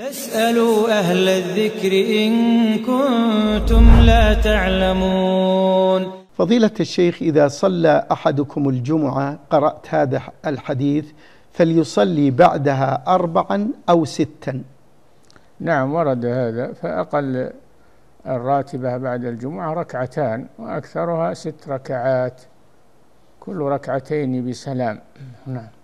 فاسألوا أهل الذكر إن كنتم لا تعلمون فضيلة الشيخ إذا صلى أحدكم الجمعة قرأت هذا الحديث فليصلي بعدها أربعا أو ستا نعم ورد هذا فأقل الراتبة بعد الجمعة ركعتان وأكثرها ست ركعات كل ركعتين بسلام نعم